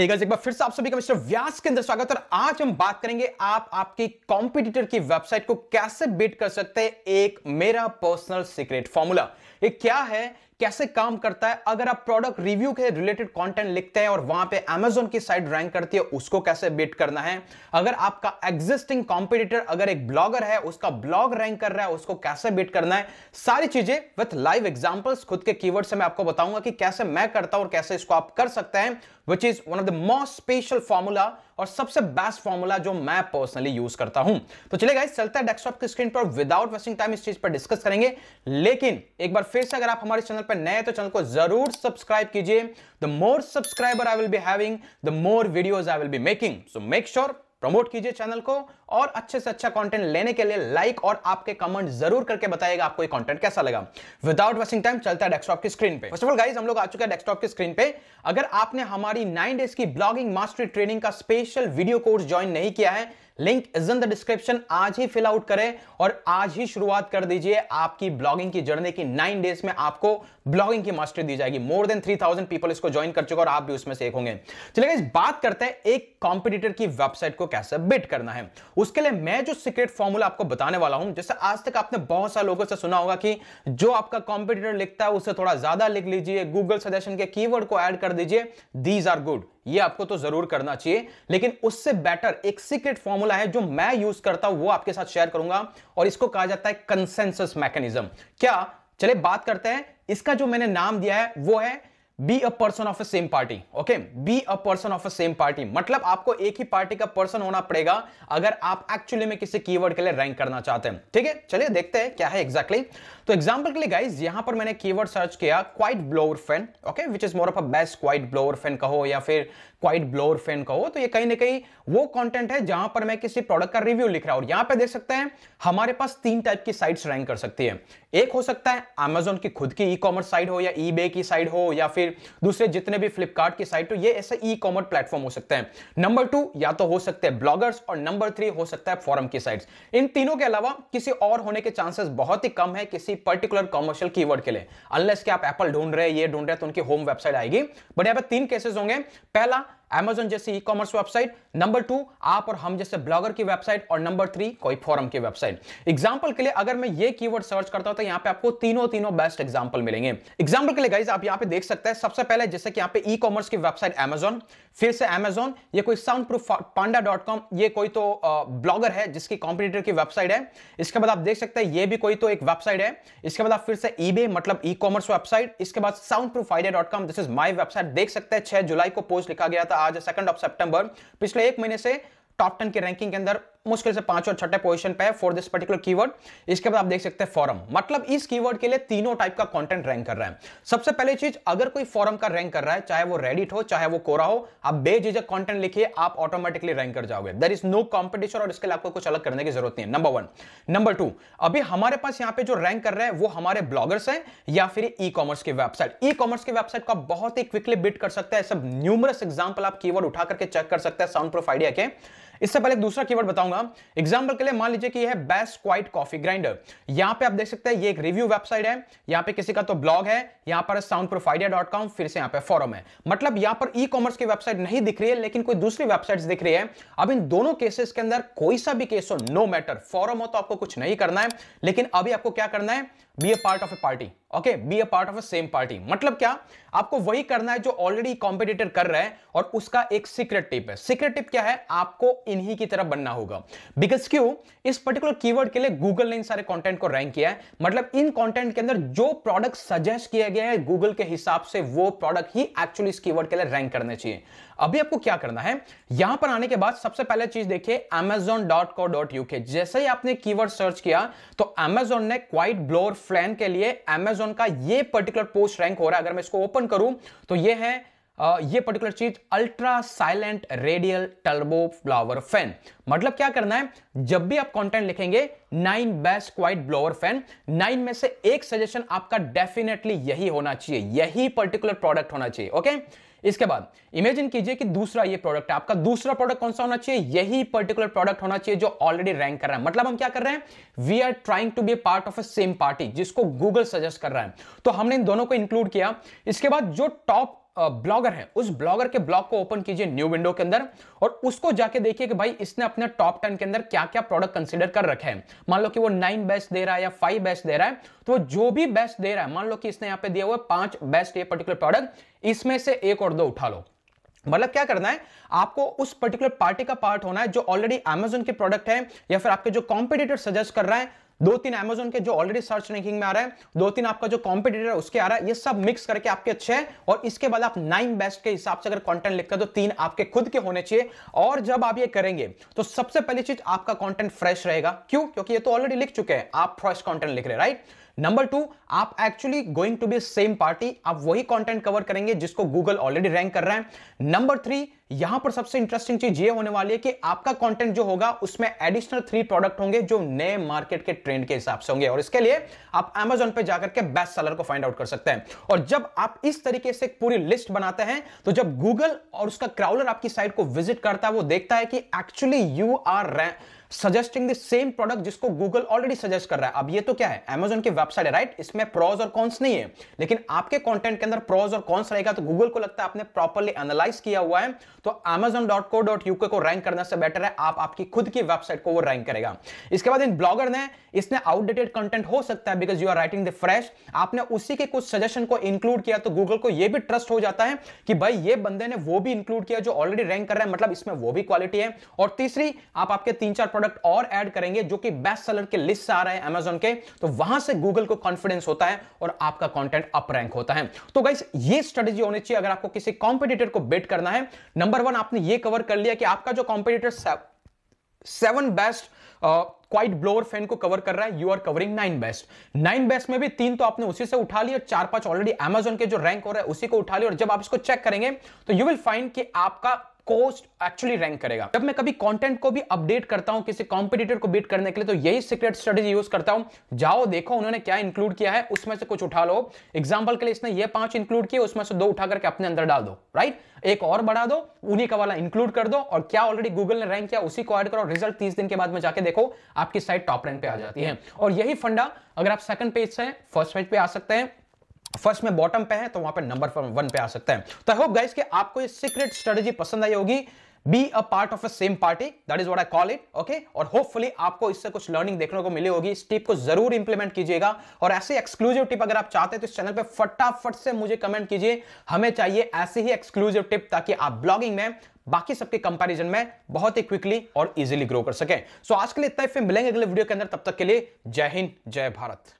हे hey एक बार फिर से आप सभी का मिस्टर व्यास के अंदर स्वागत और आज हम बात करेंगे आप आपके कॉम्पिटिटर की वेबसाइट को कैसे बीट कर सकते हैं एक मेरा पर्सनल सीक्रेट फॉर्मूला ये क्या है कैसे काम करता है अगर आप प्रोडक्ट रिव्यू के रिलेटेड कंटेंट लिखते हैं और वहां पे अमेजोन की साइट रैंक करती है उसको कैसे बेट करना है अगर आपका एग्जिस्टिंग कॉम्पिटिटर अगर एक ब्लॉगर है उसका ब्लॉग रैंक कर रहा है उसको कैसे बीट करना है सारी चीजें विथ लाइव एग्जाम्पल्स खुद के कीवर्ड से मैं आपको बताऊंगा कि कैसे मैं करता हूं और कैसे इसको आप कर सकते हैं which is one of the most special formula और सबसे बेस्ट फॉर्मूला जो मैं पर्सनली यूज करता हूं तो चले गाइस चलता है डेस्कटॉप की स्क्रीन पर विदाउट वेस्टिंग टाइम इस चीज पर डिस्कस करेंगे लेकिन एक बार फिर से अगर आप हमारे चैनल पर नए हैं तो चैनल को जरूर सब्सक्राइब कीजिए the more subscriber I will be having the more videos I will be making so make sure promote कीजिए चैनल को और अच्छे से अच्छा कंटेंट लेने के लिए लाइक और आपके कमेंट जरूर करके बताएगा आपको ये कंटेंट कैसा लगा विदाउट वेस्टिंग टाइम चलता है डेस्कटॉप की स्क्रीन पे फर्स्ट ऑफ ऑल गाइस हम लोग आ चुके हैं डेस्कटॉप की स्क्रीन पे अगर आपने हमारी नाइन डेज की ब्लॉगिंग मास्टरी ट्रेनिंग का स्पेशल वीडियो कोर्स ज्वाइन नहीं किया है link is in the description आज ही फिल आउट करें और आज ही शुरुआत कर दीजिए आपकी ब्लॉगिंग की जर्नी की नाइन डेज में आपको ब्लॉगिंग की मास्टरी दी जाएगी more than three thousand people इसको ज्वाइन कर चुके और आप भी उसमें से एक होंगे चलिए इस बात करते हैं एक कॉम्पिटिटर की वेबसाइट को कैसे बिट करना है उसके लिए मैं जो सीक्रेट फॉर्मूला आपको बताने वाला हूं जैसे आज तक आपने बहुत सारे लोगों से सुना होगा कि जो आपका कॉम्पिटिटर लिखता है उसे थोड़ा ज्यादा लिख लीजिए गूगल सजेशन के कीवर्ड को एड कर दीजिए दीज आर गुड ये आपको तो जरूर करना चाहिए लेकिन उससे बेटर एक सीक्रेट फॉर्मूला है जो मैं यूज करता हूं वो आपके साथ शेयर करूंगा और इसको कहा जाता है कंसेंसस मैकेनिज्म क्या चले बात करते हैं इसका जो मैंने नाम दिया है वो है be a person of a same party okay be a person of a same party मतलब आपको एक ही पार्टी का पर्सन होना पड़ेगा अगर आप एक्चुअली में किसी कीवर्ड के लिए रैंक करना चाहते हैं ठीक है चलिए देखते हैं क्या है एक्जैक्टली exactly. तो एग्जाम्पल के लिए गाइज यहां पर मैंने कीवर्ड सर्च किया quiet blower fan okay which is more of a best quiet blower fan कहो या फिर क्वाइट ब्लोअर फैन कहो तो ये कहीं ना कहीं वो कॉन्टेंट है जहां पर मैं किसी प्रोडक्ट का रिव्यू लिख रहा हूं यहां पर देख सकते हैं हमारे पास तीन टाइप की साइट्स रैंक कर सकती है एक हो सकता है अमेजोन की खुद की ई कॉमर्स साइट हो या ई की साइट हो या फिर दूसरे जितने भी फ्लिपकार्ट की साइट हो ये ऐसा ई कॉमर्स प्लेटफॉर्म हो सकता है नंबर टू या तो हो सकते हैं ब्लॉगर्स और नंबर थ्री हो सकता है फॉरम की साइट इन तीनों के अलावा किसी और होने के चांसेस बहुत ही कम है किसी पर्टिकुलर कॉमर्शियल की के लिए अनलेस के आप एप्पल ढूंढ रहे हैं ये ढूंढ रहे हैं तो उनकी होम वेबसाइट आएगी बट यहाँ पर तीन केसेस होंगे पहला एमेजोन जैसी e commerce website number two आप और हम जैसे ब्लॉगर की वेबसाइट और नंबर थ्री कोई फॉरम की वेबसाइट एग्जाम्पल के लिए अगर मैं ये कीवर्ड सर्च करता हूं तो यहाँ पे आपको तीनों तीनों बेस्ट एग्जाम्पल मिलेंगे एग्जाम्पल के लिए गाइज आप यहाँ पे देख सकते हैं सबसे पहले जैसे कि यहाँ पे ई कॉमर्स की वेबसाइट एमेजोन फिर से एमेजोन ये कोई sound proof panda dot com ये कोई तो ब्लॉगर है जिसकी कॉम्पिटिटर की वेबसाइट है इसके बाद आप देख सकते हैं ये भी कोई तो एक वेबसाइट है इसके बाद आप फिर से ई मतलब ई कॉमर्स वेबसाइट इसके बाद sound proof idea dot com this is my website देख सकते हैं छह जुलाई को पोस्ट लिखा गया था आज सेकंड ऑफ सेप्टेंबर पिछले एक महीने से टॉप टेन की रैंकिंग के अंदर मुश्किल से पांच और छठे पोजिशन पे फॉर दिस पर्टिकुलर कीवर्ड इसके बाद आप देख सकते हैं फॉरम मतलब इस कीवर्ड के लिए तीनों टाइप का कंटेंट रैंक कर रहा है सबसे पहले चीज अगर कोई फॉरम का रैंक कर रहा है चाहे वो रेडिट हो चाहे वो कोरा हो आप बेझिझक कंटेंट लिखिए आप ऑटोमेटिकली रैंक कर जाओगे दर इज नो कॉम्पिटिशन और इसके लिए आपको कुछ अलग करने की जरूरत नहीं है नंबर वन नंबर टू अभी हमारे पास यहाँ पे जो रैंक कर रहे हैं वो हमारे ब्लॉगर्स हैं या फिर ई कॉमर्स की वेबसाइट ई कॉमर्स की वेबसाइट को बहुत ही क्विकली बिट कर सकते हैं सब न्यूमरस एग्जाम्पल आप कीवर्ड उठा करके चेक कर सकते हैं साउंड प्रोफ आइडिया के इससे पहले एक दूसरा कीवर्ड बताऊंगा एग्जाम्पल के लिए मान लीजिए कि यह है बेस्ट क्वाइट कॉफी ग्राइंडर यहां पे आप देख सकते हैं ये एक रिव्यू वेबसाइट है यहां पे किसी का तो ब्लॉग है यहां पर साउंड प्रोफाइडिया डॉट कॉम फिर से यहां पे फॉरम है मतलब यहां पर ई कॉमर्स की वेबसाइट नहीं दिख रही है लेकिन कोई दूसरी वेबसाइट दिख रही है अब इन दोनों केसेस के अंदर कोई सा भी केस हो नो मैटर फॉरम हो तो आपको कुछ नहीं करना है लेकिन अभी आपको क्या करना है be a part of a party okay be a part of a same party मतलब क्या आपको वही करना है जो ऑलरेडी कॉम्पिटिटर कर रहे हैं और उसका एक सीक्रेट टिप है सीक्रेट टिप क्या है आपको इन्हीं की तरफ बनना होगा बिकॉज क्यों इस पर्टिकुलर कीवर्ड के लिए गूगल ने इन सारे कंटेंट को रैंक किया है मतलब इन कंटेंट के अंदर जो प्रोडक्ट सजेस्ट किया गया है गूगल के हिसाब से वो प्रोडक्ट ही एक्चुअली इस कीवर्ड के लिए रैंक करने चाहिए अभी आपको क्या करना है यहां पर आने के बाद सबसे पहले चीज देखिए Amazon dot co dot UK जैसे ही आपने कीवर्ड सर्च किया तो अमेजोन ने क्वाइट ब्लोर फ्लैन के लिए अमेजोन का ये पर्टिकुलर पोस्ट रैंक हो रहा है अगर मैं इसको ओपन करूं तो ये है ये पर्टिकुलर चीज ultra silent radial turbo blower fan मतलब क्या करना है जब भी आप कंटेंट लिखेंगे nine best quiet blower fan nine में से एक सजेशन आपका डेफिनेटली यही होना चाहिए यही पर्टिकुलर प्रोडक्ट होना चाहिए ओके इसके बाद इमेजिन कीजिए कि दूसरा ये प्रोडक्ट है आपका दूसरा प्रोडक्ट कौन सा होना चाहिए यही पर्टिकुलर प्रोडक्ट होना चाहिए जो ऑलरेडी रैंक कर रहा है मतलब हम क्या कर रहे हैं we are trying to be part of a same party जिसको गूगल सजेस्ट कर रहा है तो हमने इन दोनों को इंक्लूड किया इसके बाद जो टॉप ब्लॉगर है उस ब्लॉगर के ब्लॉग को ओपन कीजिए न्यू विंडो के अंदर और उसको जाके देखिए कि भाई इसने अपने टॉप टेन के अंदर क्या क्या प्रोडक्ट कंसिडर कर रखे हैं मान लो कि वो नाइन बेस्ट दे रहा है या फाइव बेस्ट दे रहा है तो जो भी बेस्ट दे रहा है मान लो कि इसने यहाँ पे दिया हुआ पांच बेस्ट ये पर्टिकुलर प्रोडक्ट इसमें से एक और दो उठा लो मतलब क्या करना है आपको उस पर्टिकुलर पार्टी का पार्ट होना है जो ऑलरेडी एमेजोन के प्रोडक्ट है या फिर आपके जो कॉम्पिटिटर सजेस्ट कर रहा है दो तीन अमेजोन के जो ऑलरेडी सर्च रैंकिंग में आ रहा है दो तीन आपका जो कॉम्पिटिटर है उसके आ रहा है ये सब मिक्स करके आपके अच्छे हैं और इसके बाद आप नाइन बेस्ट के हिसाब से अगर कॉन्टेंट लिखते हैं तो तीन आपके खुद के होने चाहिए और जब आप ये करेंगे तो सबसे पहली चीज आपका कॉन्टेंट फ्रेश रहेगा क्यों क्योंकि ये तो ऑलरेडी लिख चुके हैं आप फ्रेश कॉन्टेंट लिख रहे राइट नंबर टू आप actually going to be same party आप वही कंटेंट कवर करेंगे जिसको गूगल ऑलरेडी रैंक कर रहा है नंबर थ्री यहां पर सबसे इंटरेस्टिंग चीज ये होने वाली है कि आपका कंटेंट जो होगा उसमें एडिशनल थ्री प्रोडक्ट होंगे जो नए मार्केट के ट्रेंड के हिसाब से होंगे और इसके लिए आप एमेजॉन पे जाकर के बेस्ट सेलर को फाइंड आउट कर सकते हैं और जब आप इस तरीके से पूरी लिस्ट बनाते हैं तो जब गूगल और उसका क्राउलर आपकी साइट को विजिट करता है वो देखता है कि actually you are rank suggesting the same product जिसको गूगल ऑलरेडी सजेस्ट कर रहा है अब ये तो क्या है एमेजोन की वेबसाइट है राइट इसमें प्रोज और कॉन्स नहीं है लेकिन आपके कॉन्टेंट के अंदर प्रोज और कॉन्स रहेगा तो गूगल को लगता है आपने प्रॉपरली एनालाइज किया हुआ है तो अमेजोन को रैंक करने से बेटर है आप आपकी खुद की वेबसाइट को वो रैंक करेगा इसके बाद इन ब्लॉगर ने इसने आउटडेटेड कंटेंट हो सकता है because you are writing the fresh आपने उसी के कुछ सजेशन को इंक्लूड किया तो गूगल को यह भी ट्रस्ट हो जाता है कि भाई ये बंदे ने वो भी इंक्लूड किया जो ऑलरेडी रैंक कर रहा है मतलब इसमें वो भी क्वालिटी है और तीसरी आप आपके तीन चार प्रोडक्ट और ऐड करेंगे जो कि बेस्ट सेलर के लिस्ट से आ रहे हैं अमेजोन के तो वहां से गूगल को कॉन्फिडेंस होता है और आपका कॉन्टेंट अप रैंक होता है तो गाइस ये स्ट्रेटेजी होनी चाहिए अगर आपको किसी कॉम्पिटिटर को बेट करना है नंबर वन आपने ये कवर कर लिया कि आपका जो competitor seven best quiet blower fan को कवर कर रहा है you are covering nine best nine best में भी तीन तो आपने उसी से उठा लिया चार पांच ऑलरेडी एमेजोन के जो रैंक हो रहा है उसी को उठा लिया और जब आप इसको चेक करेंगे तो यू विल फाइंड कि आपका कोस्ट एक्चुअली रैंक करेगा जब मैं कभी कंटेंट को भी अपडेट करता हूं किसी कॉम्पिटिटर को बीट करने के लिए तो यही सीक्रेट स्ट्रेटेजी यूज करता हूं जाओ देखो उन्होंने क्या इंक्लूड किया है उसमें से कुछ उठा लो एग्जाम्पल के लिए इसने ये पांच इंक्लूड किए उसमें से दो उठा करके अपने अंदर डाल दो राइट एक और बढ़ा दो उन्हीं का वाला इंक्लूड कर दो और क्या ऑलरेडी गूगल ने रैंक किया उसी को ऐड करो रिजल्ट तीस दिन के बाद में जाके देखो आपकी साइट टॉप रैंक पे आ जाती है और यही फंडा अगर आप सेकंड पेज से फर्स्ट पेज पे आ सकते हैं फर्स्ट में बॉटम पे है तो वहां पर नंबर वन पे आ सकते हैं तो आई होप गाइस कि आपको ये सीक्रेट स्ट्रेटजी पसंद आई होगी be a part of a same party that is what I call it okay और होपफुली आपको इससे कुछ लर्निंग देखने को मिली होगी इस टिप को जरूर इंप्लीमेंट कीजिएगा और ऐसे एक्सक्लूसिव टिप अगर आप चाहते हैं तो इस चैनल पे फटाफट से मुझे कमेंट कीजिए हमें चाहिए ऐसे ही एक्सक्लूसिव टिप ताकि आप ब्लॉगिंग में बाकी सबके कंपैरिजन में बहुत ही क्विकली और इजीली ग्रो कर सकें सो so, आज के लिए इतना फिर मिलेंगे अगले वीडियो के अंदर तब तक के लिए जय हिंद जय भारत